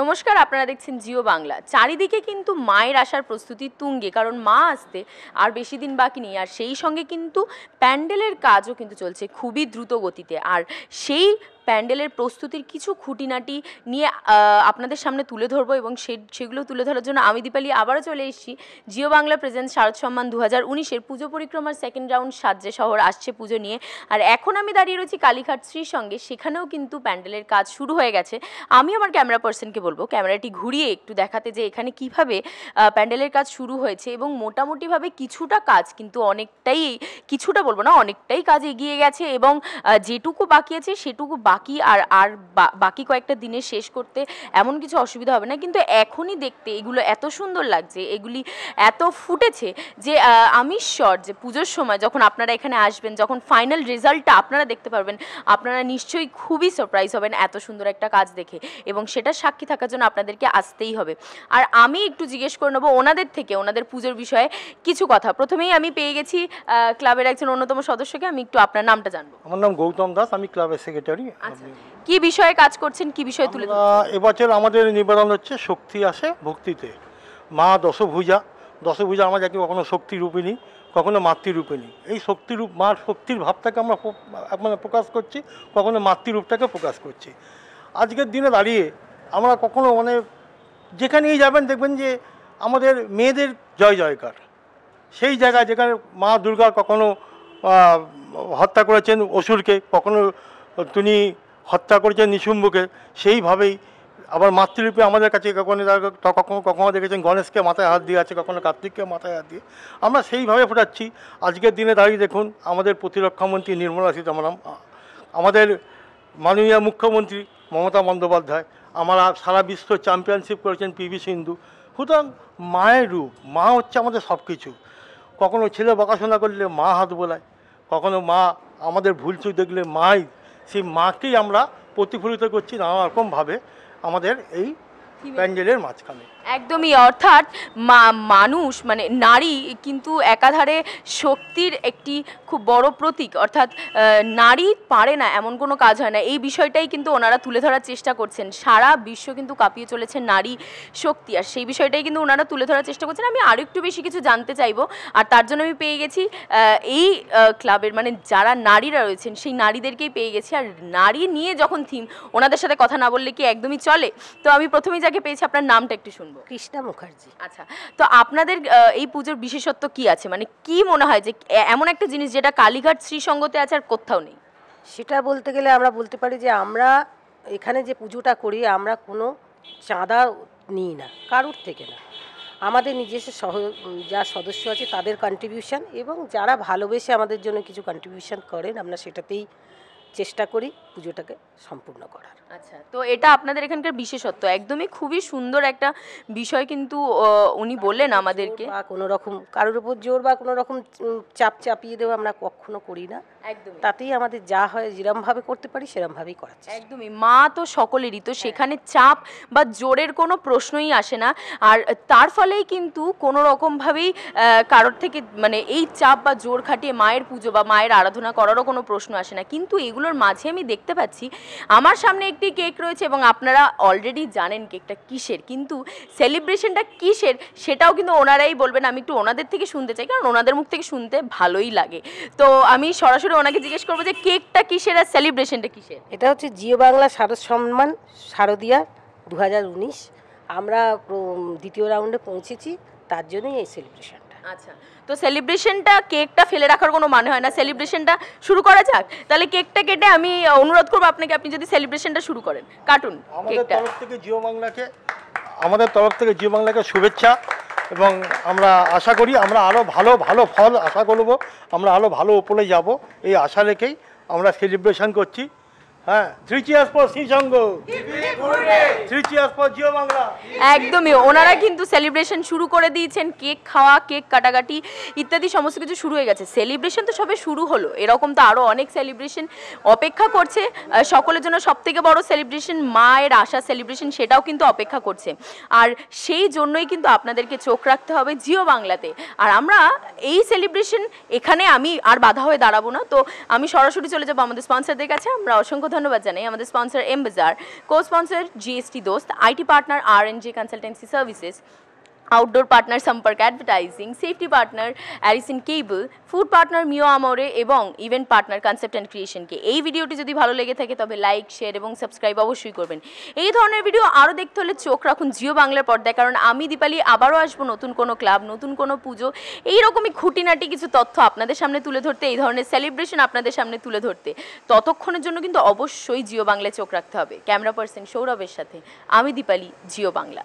নমস্কার আপনারা দেখছেন জিও বাংলা চারিদিকে কিন্তু মায়ের আসার প্রস্তুতি তুঙ্গে কারণ মা আসতে আর বেশি দিন বাকি নেই আর সেই সঙ্গে কিন্তু প্যান্ডেলের কাজও কিন্তু চলছে খুবই দ্রুত গতিতে আর সেই প্যান্ডেলের প্রস্তুতির কিছু খুঁটিনাটি নিয়ে আপনাদের সামনে তুলে ধরবো এবং সে সেগুলো তুলে ধরার জন্য আমি দীপালি আবারও চলে এসেছি জিও বাংলা প্রেজেন্ট শারদ সম্মান দু হাজার উনিশের পুজো পরিক্রমার সেকেন্ড রাউন্ড সাজ্যে শহর আসছে পুজো নিয়ে আর এখন আমি দাঁড়িয়ে রয়েছি কালীঘাট শ্রীর সঙ্গে সেখানেও কিন্তু প্যান্ডেলের কাজ শুরু হয়ে গেছে আমি আমার ক্যামেরা পার্সনকে বলবো ক্যামেরাটি ঘুরিয়ে একটু দেখাতে যে এখানে কিভাবে প্যান্ডেলের কাজ শুরু হয়েছে এবং মোটামুটিভাবে কিছুটা কাজ কিন্তু অনেকটাই কিছুটা বলবো না অনেকটাই কাজ এগিয়ে গেছে এবং যেটুকু বাকি আছে সেটুকু বাকি বাকি আর আর বাকি কয়েকটা দিনে শেষ করতে এমন কিছু অসুবিধা হবে না কিন্তু এখনই দেখতে এগুলো এত সুন্দর লাগছে এগুলি এত ফুটেছে যে আমি শর যে পুজোর সময় যখন আপনারা এখানে আসবেন যখন ফাইনাল রেজাল্টটা আপনারা দেখতে পারবেন আপনারা নিশ্চয়ই খুবই সারপ্রাইজ হবেন এত সুন্দর একটা কাজ দেখে এবং সেটা সাক্ষী থাকার জন্য আপনাদেরকে আসতেই হবে আর আমি একটু জিজ্ঞেস করে নেবো ওনাদের থেকে ওনাদের পুজোর বিষয়ে কিছু কথা প্রথমেই আমি পেয়ে গেছি ক্লাবের একজন অন্যতম সদস্যকে আমি একটু আপনার নামটা জানবো আমার নাম গৌতম দাস আমি ক্লাবের সেক্রেটারি আচ্ছা, কি বিষয়ে কাজ করছেন কি বিষয়ে তুলে এবছর আমাদের নিবেদন হচ্ছে শক্তি আসে ভক্তিতে মা দশভুজা দশভুজা আমাদের একে কখনো শক্তি রূপিণী কখনো মাতৃরূপিণী এই শক্তিরূপ মার শক্তির ভাবটাকে আমরা মানে প্রকাশ করছি কখনো মাতৃরূপটাকে প্রকাশ করছি আজকের দিনে দাঁড়িয়ে আমরা কখনো মানে যেখানেই যাবেন দেখবেন যে আমাদের মেয়েদের জয় জয়কার সেই জায়গায় যেখানে মা দুর্গা কখনো হত্যা করেছেন অসুরকে কখনো তিনি হত্যা করেছেন নিশুম্বুকে সেইভাবেই আবার মাতৃরূপে আমাদের কাছে কখনো কখনো কখনো দেখেছেন গণেশকে মাথায় হাত দিয়ে আছে কখনো কার্তিককে মাথায় হাত দিয়ে আমরা সেইভাবে ফোটাচ্ছি আজকের দিনে দাঁড়িয়ে দেখুন আমাদের প্রতিরক্ষামন্ত্রী নির্মলা সীতারামন আমাদের মাননীয় মুখ্যমন্ত্রী মমতা বন্দ্যোপাধ্যায় আমরা সারা বিশ্ব চ্যাম্পিয়নশিপ করেছেন পিভি সিন্ধু সুতরাং মায়ের রূপ মা হচ্ছে আমাদের সব কিছু কখনো ছেলে বকাশোনা করলে মা হাত বোলায় কখনো মা আমাদের ভুলচুক দেখলে মায় সেই মাকেই আমরা প্রতিফলিত করছি নানা রকমভাবে আমাদের এই প্যান্ডেলের মাঝখানে একদমই অর্থাৎ মা মানুষ মানে নারী কিন্তু একাধারে শক্তির একটি খুব বড় প্রতীক অর্থাৎ নারী পারে না এমন কোনো কাজ হয় না এই বিষয়টাই কিন্তু ওনারা তুলে ধরার চেষ্টা করছেন সারা বিশ্ব কিন্তু কাঁপিয়ে চলেছে নারী শক্তি আর সেই বিষয়টাই কিন্তু ওনারা তুলে ধরার চেষ্টা করছেন আমি আরও একটু বেশি কিছু জানতে চাইবো আর তার জন্য আমি পেয়ে গেছি এই ক্লাবের মানে যারা নারীরা রয়েছেন সেই নারীদেরকেই পেয়ে গেছি আর নারী নিয়ে যখন থিম ওনাদের সাথে কথা না বললে কি একদমই চলে তো আমি প্রথমেই যাকে পেয়েছি আপনার নামটা একটু শুনবো কৃষ্ণা মুখার্জি আচ্ছা তো আপনাদের এই পুজোর বিশেষত্ব কি আছে মানে কি মনে হয় যে এমন একটা জিনিস যেটা কালীঘাট শ্রীসঙ্গতে আছে আর কোথাও নেই সেটা বলতে গেলে আমরা বলতে পারি যে আমরা এখানে যে পুজোটা করি আমরা কোনো চাঁদা নিই না কারুর থেকে না আমাদের নিজস্ব সহ যা সদস্য আছে তাদের কন্ট্রিবিউশন এবং যারা ভালোবেসে আমাদের জন্য কিছু কন্ট্রিবিউশন করেন আমরা সেটাতেই চেষ্টা করি পুজোটাকে সম্পূর্ণ করার আচ্ছা তো এটা আপনাদের এখানকার বিশেষত্ব একদমই খুবই সুন্দর একটা বিষয় কিন্তু উনি বললেন আমাদেরকে বা কোনো রকম কারোর উপর জোর বা কোনো রকম চাপ চাপিয়ে দেওয়া আমরা কখনো করি না একদম তাতেই আমাদের যা হয় যেরমভাবে করতে পারি সেরমভাবেই করা একদমই মা তো সকলেরই তো সেখানে চাপ বা জোরের কোনো প্রশ্নই আসে না আর তার ফলেই কিন্তু কোনো রকমভাবেই কারোর থেকে মানে এই চাপ বা জোর খাটিয়ে মায়ের পুজো বা মায়ের আরাধনা করারও কোনো প্রশ্ন আসে না কিন্তু এগুলো সেগুলোর মাঝে আমি দেখতে পাচ্ছি আমার সামনে একটি কেক রয়েছে এবং আপনারা অলরেডি জানেন কেকটা কিসের কিন্তু সেলিব্রেশনটা কিসের সেটাও কিন্তু ওনারাই বলবেন আমি একটু ওনাদের থেকে শুনতে চাই কারণ ওনাদের মুখ থেকে শুনতে ভালোই লাগে তো আমি সরাসরি ওনাকে জিজ্ঞেস করবো যে কেকটা কিসের আর সেলিব্রেশনটা কিসের এটা হচ্ছে জিও বাংলা শারদ সম্মান শারদিয়া দু আমরা দ্বিতীয় রাউন্ডে পৌঁছেছি তার জন্যই এই সেলিব্রেশন আচ্ছা তো সেলিব্রেশনটা কেকটা ফেলে রাখার কোনো মানে হয় না সেলিব্রেশনটা শুরু করা যাক তাহলে কেকটা কেটে আমি অনুরোধ করবো আপনাকে আপনি যদি সেলিব্রেশনটা শুরু করেন কার্টুন আমাদের তরফ থেকে জিও বাংলাকে আমাদের তরফ থেকে জিও বাংলাকে শুভেচ্ছা এবং আমরা আশা করি আমরা আরও ভালো ভালো ফল আশা করব আমরা আরও ভালো উপরে যাব এই আশা রেখেই আমরা সেলিব্রেশন করছি হ্যাঁ থ্রি চিয়ার্স ফর সিসঙ্গ একদমই ওনারা কিন্তু সেলিব্রেশন শুরু করে দিয়েছেন কেক খাওয়া কেক কাটাকাটি ইত্যাদি সমস্ত কিছু শুরু হয়ে গেছে সেলিব্রেশন তো সবে শুরু হলো এরকম তো আরও অনেক সেলিব্রেশন অপেক্ষা করছে সকলের জন্য সবথেকে বড় সেলিব্রেশন মায়ের আশা সেলিব্রেশন সেটাও কিন্তু অপেক্ষা করছে আর সেই জন্যই কিন্তু আপনাদেরকে চোখ রাখতে হবে জিও বাংলাতে আর আমরা এই সেলিব্রেশন এখানে আমি আর বাধা হয়ে দাঁড়াবো না তো আমি সরাসরি চলে যাবো আমাদের স্পন্সারদের কাছে আমরা অসংখ্য ধন্যবাদ জানাই আমাদের sponsor M Bazaar co sponsor sponsor GST दोस्त IT partner RNJ consultancy services outdoor partner সম্পর্ক অ্যাডভার্টাইজিং সেফটি পার্টনার অ্যারিসিন কেবল ফুড পার্টনার মিও আমরে এবং ইভেন্ট পার্টনার কনসেপ্ট অ্যান্ড ক্রিয়েশনকে এই ভিডিওটি যদি ভালো লেগে থাকে তবে লাইক শেয়ার এবং সাবস্ক্রাইব অবশ্যই করবেন এই ধরনের ভিডিও আরও দেখতে হলে চোখ রাখুন জিও বাংলার পর্দায় কারণ আমি দীপালি আবারও আসবো নতুন কোনো ক্লাব নতুন কোনো পুজো এইরকমই খুঁটিনাটি কিছু তথ্য আপনাদের সামনে তুলে ধরতে এই ধরনের সেলিব্রেশন আপনাদের সামনে তুলে ধরতে ততক্ষণের জন্য কিন্তু অবশ্যই জিও বাংলায় চোখ রাখতে হবে ক্যামেরা পার্সন সৌরভের সাথে আমি দীপালি জিও বাংলা